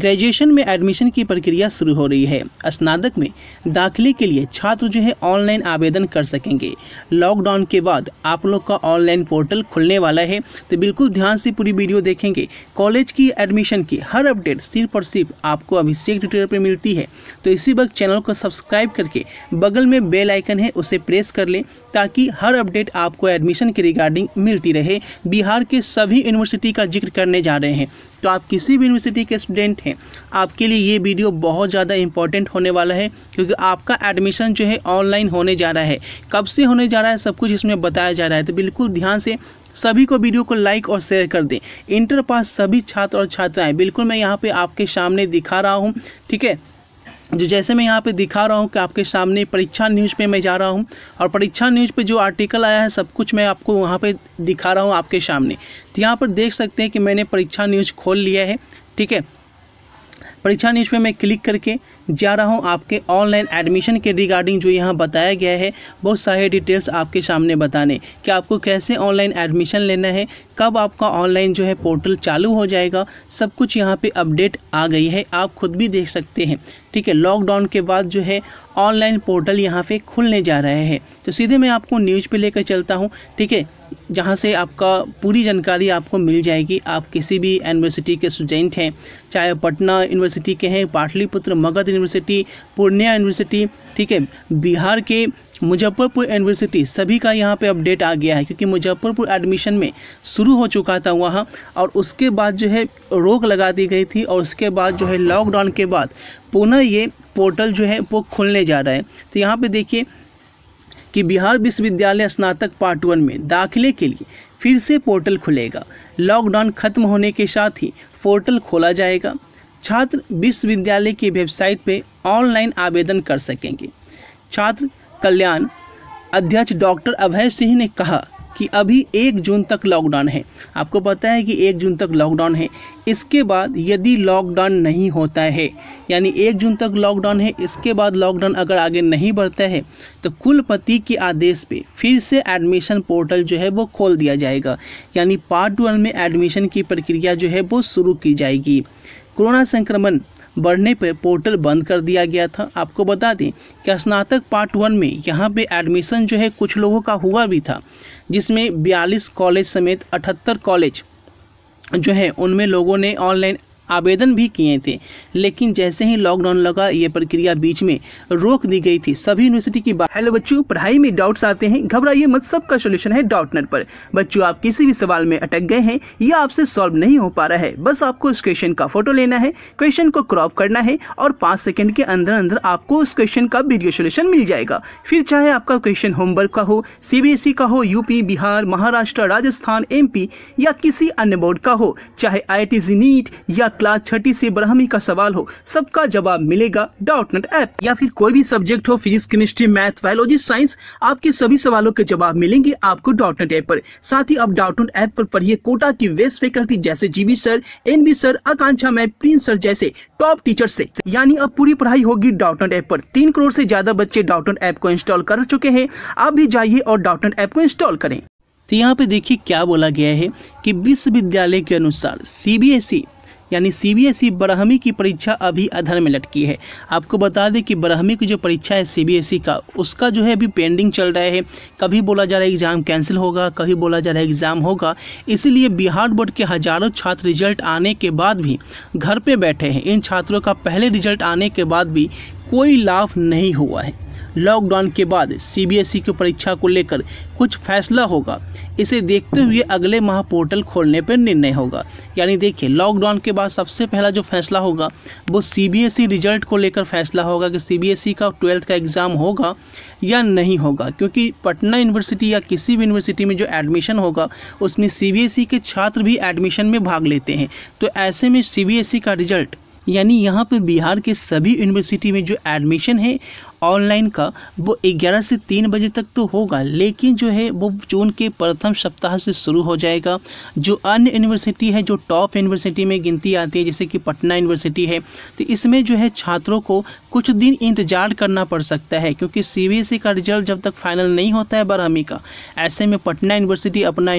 graduation में admission की प्रक्रिया शुरू हो रही है स्नातक में दाखिले के लिए छात्र जो है ऑनलाइन आवेदन कर सकेंगे लॉकडाउन के बाद आप लोग का ऑनलाइन पोर्टल खुलने वाला है तो बिल्कुल ध्यान से पूरी वीडियो देखेंगे कॉलेज की एडमिशन की हर अपडेट सिर्फ और सिर्फ आपको अभिषेक ट्विटर पर मिलती है तो इसी वक्त चैनल को सब्सक्राइब करके बगल में बेल आइकन है उसे प्रेस कर लें ताकि हर अपडेट आपको एडमिशन के रिगार्डिंग मिलती रहे बिहार के सभी यूनिवर्सिटी का जिक्र करने जा रहे हैं तो आप किसी भी यूनिवर्सिटी के स्टूडेंट हैं आपके लिए ये वीडियो बहुत ज़्यादा इंपॉर्टेंट होने वाला है क्योंकि आपका एडमिशन जो है ऑनलाइन होने जा रहा है कब से होने जा रहा है सब कुछ इसमें बताया जा रहा है तो बिल्कुल ध्यान से सभी को वीडियो को लाइक और शेयर कर दें इंटर पास सभी छात्र और छात्राएं बिल्कुल मैं यहाँ पे आपके सामने दिखा रहा हूँ ठीक है जो जैसे मैं यहाँ पे दिखा रहा हूँ कि आपके सामने परीक्षा न्यूज़ पे मैं जा रहा हूँ और परीक्षा न्यूज़ पे जो आर्टिकल आया है सब कुछ मैं आपको वहाँ पे दिखा रहा हूँ आपके सामने तो यहाँ पर देख सकते हैं कि मैंने परीक्षा न्यूज़ खोल लिया है ठीक है परीक्षा न्यूज़ पे मैं क्लिक करके जा रहा हूँ आपके ऑनलाइन एडमिशन के रिगार्डिंग जो यहाँ बताया गया है बहुत सारे डिटेल्स आपके सामने बताने कि आपको कैसे ऑनलाइन एडमिशन लेना है कब आपका ऑनलाइन जो है पोर्टल चालू हो जाएगा सब कुछ यहाँ पे अपडेट आ गई है आप खुद भी देख सकते हैं ठीक है लॉकडाउन के बाद जो है ऑनलाइन पोर्टल यहाँ पे खुलने जा रहे हैं तो सीधे मैं आपको न्यूज़ पे लेकर चलता हूँ ठीक है जहाँ से आपका पूरी जानकारी आपको मिल जाएगी आप किसी भी यूनिवर्सिटी के स्टूडेंट हैं चाहे पटना यूनिवर्सिटी के हैं पाटलिपुत्र मगध यूनिवर्सिटी पूर्णिया यूनिवर्सिटी ठीक है बिहार के मुजफ्फरपुर यूनिवर्सिटी सभी का यहाँ पे अपडेट आ गया है क्योंकि मुजफ्फरपुर एडमिशन में शुरू हो चुका था वहाँ और उसके बाद जो है रोक लगा दी गई थी और उसके बाद जो है लॉकडाउन के बाद पुनः ये पोर्टल जो है वो खुलने जा रहा है तो यहाँ पे देखिए कि बिहार विश्वविद्यालय स्नातक पार्ट वन में दाखिले के लिए फिर से पोर्टल खुलेगा लॉकडाउन खत्म होने के साथ ही पोर्टल खोला जाएगा छात्र विश्वविद्यालय की वेबसाइट पे ऑनलाइन आवेदन कर सकेंगे छात्र कल्याण अध्यक्ष डॉक्टर अभय सिंह ने कहा कि अभी एक जून तक लॉकडाउन है आपको पता है कि एक जून तक लॉकडाउन है इसके बाद यदि लॉकडाउन नहीं होता है यानी एक जून तक लॉकडाउन है इसके बाद लॉकडाउन अगर आगे नहीं बढ़ता है तो कुलपति के आदेश पे फिर से एडमिशन पोर्टल जो है वो खोल दिया जाएगा यानी पार्ट वन में एडमिशन की प्रक्रिया जो है वो शुरू की जाएगी कोरोना संक्रमण बढ़ने पर पोर्टल बंद कर दिया गया था आपको बता दें कि स्नातक पार्ट वन में यहाँ पे एडमिशन जो है कुछ लोगों का हुआ भी था जिसमें बयालीस कॉलेज समेत अठहत्तर कॉलेज जो है उनमें लोगों ने ऑनलाइन आवेदन भी किए थे लेकिन जैसे ही लॉकडाउन लगा ये प्रक्रिया बीच में रोक दी गई थी सभी यूनिवर्सिटी की बात हेलो बच्चों पढ़ाई में डाउट्स आते हैं घबराइए मत सबका सोल्यूशन है डाउट नेट पर बच्चों आप किसी भी सवाल में अटक गए हैं या आपसे सॉल्व नहीं हो पा रहा है बस आपको उस क्वेश्चन का फोटो लेना है क्वेश्चन को क्रॉप करना है और पाँच सेकेंड के अंदर अंदर आपको उस क्वेश्चन का वीडियो सोल्यूशन मिल जाएगा फिर चाहे आपका क्वेश्चन होमवर्क का हो सी e का हो यूपी बिहार महाराष्ट्र राजस्थान एम या किसी अन्य बोर्ड का हो चाहे आई नीट या क्लास छठी से ब्राह्मी का सवाल हो सबका जवाब मिलेगा डॉट नेट ऐप या फिर कोई भी सब्जेक्ट हो physics chemistry math biology science आपके सभी सवालों के जवाब मिलेंगे आपको डॉट नेट ऐप पर साथ ही आप डॉट नेट ऐप पर पढ़िए कोटा की वेस्ट फैकल्टी जैसे GV sir N sir Akanksha ma'am Prince sir जैसे टॉप टीचर से यानी अब पूरी पढ़ाई होगी डॉट नेट ऐप पर तीन करोड़ से ज्यादा बच्चे डॉट नेट ऐप को इंस्टॉल कर चुके हैं आप भी जाइए और डॉट नेट ऐप को इंस्टॉल करें तो यहाँ पे देखिए क्या बोला गया है कि विश्वविद्यालय के अनुसार ई यानी सी बी एस ई बरहमी की परीक्षा अभी अधर में लटकी है आपको बता दें कि बरहमी की जो परीक्षा है सी बी एस ई का उसका जो है अभी पेंडिंग चल रहा है कभी बोला जा रहा है एग्ज़ाम कैंसिल होगा कभी बोला जा रहा है एग्ज़ाम होगा इसीलिए बिहार बोर्ड के हज़ारों छात्र रिजल्ट आने के बाद भी घर पर बैठे हैं इन छात्रों का पहले रिजल्ट आने के बाद भी कोई लाभ नहीं हुआ है लॉकडाउन के बाद सीबीएसई e की परीक्षा को लेकर कुछ फैसला होगा इसे देखते हुए अगले माह पोर्टल खोलने पर निर्णय होगा यानी देखिए लॉकडाउन के बाद सबसे पहला जो फैसला होगा वो सीबीएसई e रिजल्ट को लेकर फैसला होगा कि सीबीएसई e का ट्वेल्थ का एग्ज़ाम होगा या नहीं होगा क्योंकि पटना यूनिवर्सिटी या किसी भी यूनिवर्सिटी में जो एडमिशन होगा उसमें सी के छात्र भी एडमिशन में भाग लेते हैं तो ऐसे में सी का रिजल्ट यानी यहाँ पर बिहार के सभी यूनिवर्सिटी में जो एडमिशन है ऑनलाइन का वो ग्यारह से तीन बजे तक तो होगा लेकिन जो है वो जून के प्रथम सप्ताह से शुरू हो जाएगा जो अन्य यूनिवर्सिटी है जो टॉप यूनिवर्सिटी में गिनती आती है जैसे कि पटना यूनिवर्सिटी है तो इसमें जो है छात्रों को कुछ दिन इंतजार करना पड़ सकता है क्योंकि सी e का रिजल्ट जब तक फाइनल नहीं होता है बारहवीं का ऐसे में पटना यूनिवर्सिटी अपना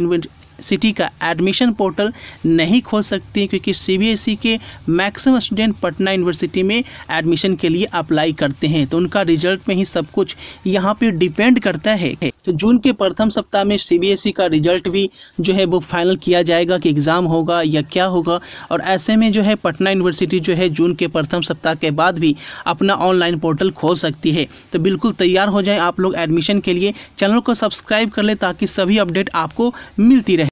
सिटी का एडमिशन पोर्टल नहीं खोल सकती हैं क्योंकि सी e के मैक्सिमम स्टूडेंट पटना यूनिवर्सिटी में एडमिशन के लिए अप्लाई करते हैं तो उनका रिजल्ट में ही सब कुछ यहाँ पे डिपेंड करता है तो जून के प्रथम सप्ताह में सी e का रिजल्ट भी जो है वो फाइनल किया जाएगा कि एग्ज़ाम होगा या क्या होगा और ऐसे में जो है पटना यूनिवर्सिटी जो है जून के प्रथम सप्ताह के बाद भी अपना ऑनलाइन पोर्टल खोल सकती है तो बिल्कुल तैयार हो जाए आप लोग एडमिशन के लिए चैनल को सब्सक्राइब कर लें ताकि सभी अपडेट आपको मिलती रहे